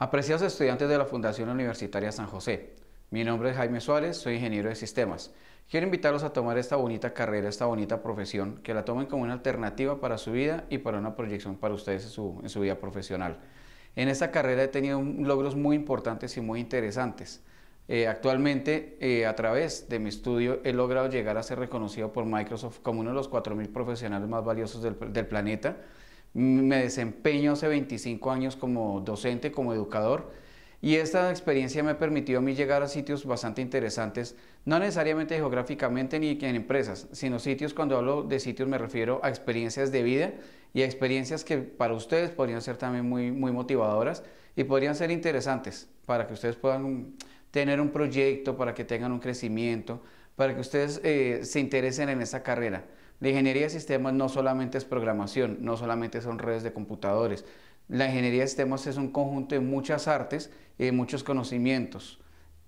Apreciados estudiantes de la Fundación Universitaria San José, mi nombre es Jaime Suárez, soy ingeniero de sistemas. Quiero invitarlos a tomar esta bonita carrera, esta bonita profesión, que la tomen como una alternativa para su vida y para una proyección para ustedes en su, vida profesional. En esta carrera he tenido logros muy importantes y muy interesantes. Eh, actualmente, eh, a través de mi estudio, he logrado llegar a ser reconocido por Microsoft como uno de los 4.000 profesionales más valiosos del planeta me desempeño hace 25 años como docente, como educador, y esta experiencia me ha permitido a mí llegar a sitios bastante interesantes, no necesariamente geográficamente ni en empresas, sino sitios, cuando hablo de sitios me refiero a experiencias de vida y a experiencias que para ustedes podrían ser también muy, muy motivadoras y podrían ser interesantes para que ustedes puedan tener un proyecto, para que tengan un crecimiento, para que ustedes eh, se interesen en esa carrera. La ingeniería de sistemas no solamente es programación, no solamente son redes de computadores. La ingeniería de sistemas es un conjunto de muchas artes y de muchos conocimientos,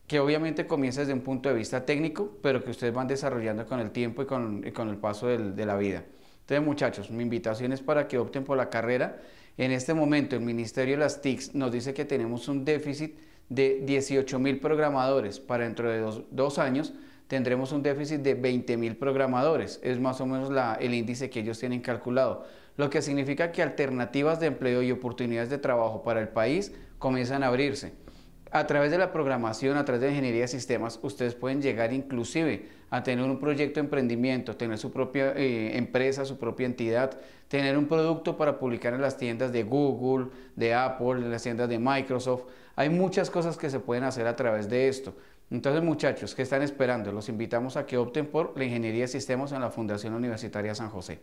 que obviamente comienza desde un punto de vista técnico, pero que ustedes van desarrollando con el tiempo y con, el paso de la vida. Entonces muchachos, mi invitación es para que opten por la carrera. En este momento el Ministerio de las TICs nos dice que tenemos un déficit de 18 mil programadores para dentro de dos, dos años tendremos un déficit de 20 mil programadores. Es más o menos el índice que ellos tienen calculado. Lo que significa que alternativas de empleo y oportunidades de trabajo para el país comienzan a abrirse. A través de la programación, a través de ingeniería de sistemas, ustedes pueden llegar inclusive a tener un proyecto de emprendimiento, tener su propia eh, empresa, su propia entidad, tener un producto para publicar en las tiendas de Google, de Apple, en las tiendas de Microsoft. Hay muchas cosas que se pueden hacer a través de esto. Entonces, muchachos, ¿qué están esperando? Los invitamos a que opten por la Ingeniería de Sistemas en la Fundación Universitaria San José.